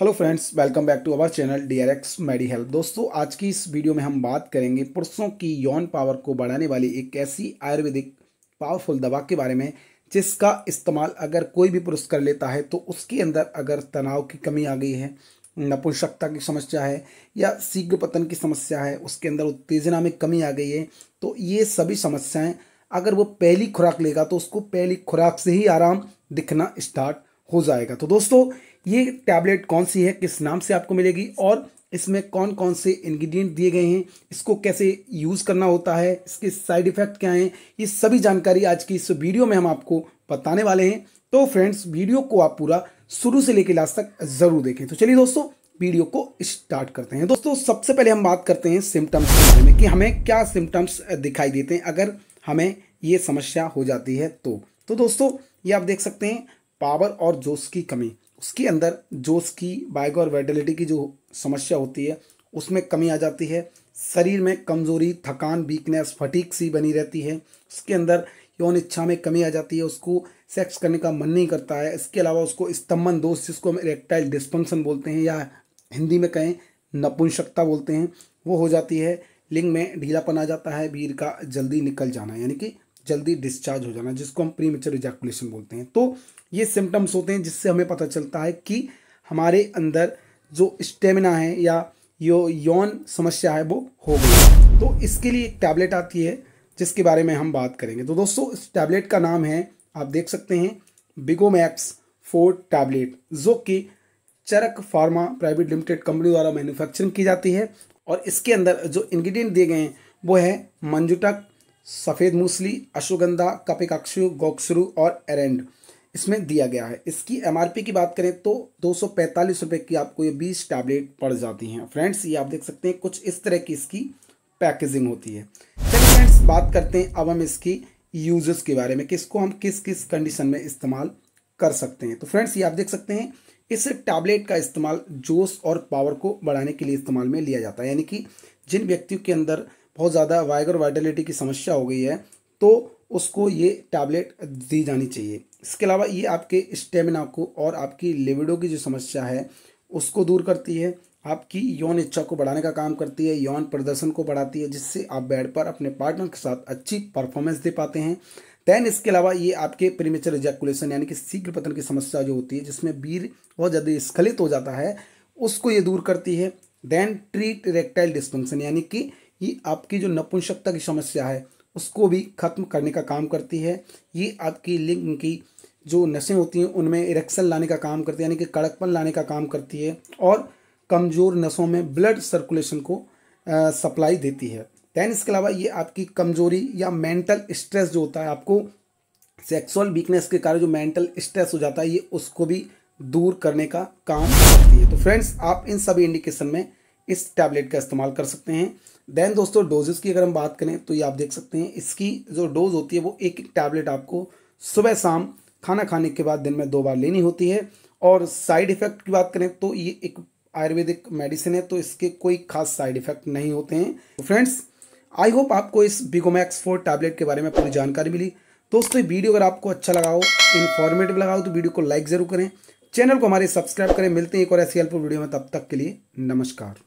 hello friends welcome back to our channel D R X medi help दोस्तों आज की इस वीडियो में हम बात करेंगे पुरुषों की यौन पावर को बढ़ाने वाली एक ऐसी आयुर्वेदिक पावरफुल दवा के बारे में जिसका इस्तेमाल अगर कोई भी पुरुष कर लेता है तो उसके अंदर अगर तनाव की कमी आ गई है नपुंसकता की समस्या है या शीघ्र पतन की समस्या है उसके अंदर उत्तेजना में कमी आ गई है तो ये सभी समस्याएँ अगर वो पहली खुराक लेगा तो उसको पहली खुराक से ही आराम दिखना स्टार्ट हो जाएगा तो दोस्तों ये टैबलेट कौन सी है किस नाम से आपको मिलेगी और इसमें कौन कौन से इंग्रेडिएंट दिए गए हैं इसको कैसे यूज़ करना होता है इसके साइड इफ़ेक्ट क्या हैं ये सभी जानकारी आज की इस वीडियो में हम आपको बताने वाले हैं तो फ्रेंड्स वीडियो को आप पूरा शुरू से लेकर लास्ट तक ज़रूर देखें तो चलिए दोस्तों वीडियो को स्टार्ट करते हैं दोस्तों सबसे पहले हम बात करते हैं सिम्टम्स के बारे में कि हमें क्या सिम्टम्स दिखाई देते हैं अगर हमें ये समस्या हो जाती है तो तो दोस्तों ये आप देख सकते हैं पावर और जोश की कमी उसके अंदर जोश की बाइक और वाइटलिटी की जो समस्या होती है उसमें कमी आ जाती है शरीर में कमजोरी थकान वीकनेस फटीक सी बनी रहती है उसके अंदर यौन इच्छा में कमी आ जाती है उसको सेक्स करने का मन नहीं करता है इसके अलावा उसको स्तंभन दोष जिसको हम इरेक्टाइल डिस्फंक्शन बोलते हैं या हिंदी में कहें नपुंसकता बोलते हैं वो हो जाती है लिंग में ढीलापन आ जाता है वीर का जल्दी निकल जाना यानी कि जल्दी डिस्चार्ज हो जाना जिसको हम प्री मेचर इजैकुलेशन बोलते हैं तो ये सिम्टम्स होते हैं जिससे हमें पता चलता है कि हमारे अंदर जो स्टेमिना है या यो यौन समस्या है वो हो गई तो इसके लिए एक टैबलेट आती है जिसके बारे में हम बात करेंगे तो दोस्तों इस टैबलेट का नाम है आप देख सकते हैं बिगोमैक्स फोर टैबलेट जो कि Charak pharma private limited company द्वारा मैन्युफैक्चरिंग की जाती है और इसके अंदर जो इंग्रेडिएंट दिए गए हैं वो है मंजुटक सफ़ेद मूसली अश्वगंधा कपिकाक्षु गोक्सरू और एरेंड इसमें दिया गया है इसकी एमआरपी की बात करें तो दो सौ की आपको ये बीस टैबलेट पड़ जाती हैं फ्रेंड्स ये आप देख सकते हैं कुछ इस तरह की इसकी पैकेजिंग होती है चलिए फ्रेंड्स बात करते हैं अब हम इसकी यूजेस के बारे में किसको हम किस किस कंडीशन में इस्तेमाल कर सकते हैं तो फ्रेंड्स ये आप देख सकते हैं इस टैबलेट का इस्तेमाल जोश और पावर को बढ़ाने के लिए इस्तेमाल में लिया जाता है यानी कि जिन व्यक्तियों के अंदर बहुत ज़्यादा वाइगर वाइटलिटी की समस्या हो गई है तो उसको ये टैबलेट दी जानी चाहिए इसके अलावा ये आपके स्टेमिना को और आपकी लिविडो की जो समस्या है उसको दूर करती है आपकी यौन इच्छा को बढ़ाने का काम करती है यौन प्रदर्शन को बढ़ाती है जिससे आप बेड पर अपने पार्टनर के साथ अच्छी परफॉर्मेंस दे पाते हैं देन इसके अलावा ये आपके प्रीमेचर एजैकुलेशन यानी कि शीघ्र पतन की समस्या जो होती है जिसमें वीर बहुत ज़्यादा स्खलित हो जाता है उसको ये दूर करती है देन ट्रीट रेक्टाइल डिस्फंक्शन यानी कि ये आपकी जो नपुंसकता की समस्या है उसको भी खत्म करने का काम करती है ये आपकी लिंग की जो नसें होती हैं उनमें इरेक्शन लाने का काम करती है यानी कि कड़कपन लाने का काम करती है और कमज़ोर नसों में ब्लड सर्कुलेशन को आ, सप्लाई देती है दैन इसके अलावा ये आपकी कमज़ोरी या मेंटल स्ट्रेस जो होता है आपको सेक्सुअल वीकनेस के कारण जो मेंटल स्ट्रेस हो जाता है ये उसको भी दूर करने का काम करती है तो फ्रेंड्स आप इन सभी इंडिकेशन में इस टैबलेट का इस्तेमाल कर सकते हैं देन दोस्तों डोजेस की अगर हम बात करें तो ये आप देख सकते हैं इसकी जो डोज होती है वो एक एक टैबलेट आपको सुबह शाम खाना खाने के बाद दिन में दो बार लेनी होती है और साइड इफ़ेक्ट की बात करें तो ये एक आयुर्वेदिक मेडिसिन है तो इसके कोई खास साइड इफ़ेक्ट नहीं होते हैं फ्रेंड्स आई होप आपको इस बिगोमैक्स फोर टैबलेट के बारे में पूरी जानकारी मिली दोस्तों वीडियो अगर आपको अच्छा लगा हो इन्फॉर्मेटिव लगा हो तो वीडियो को लाइक ज़रूर करें चैनल को हमारे सब्सक्राइब करें मिलते हैं एक और ऐसी हेल्पफुल वीडियो में तब तक के लिए नमस्कार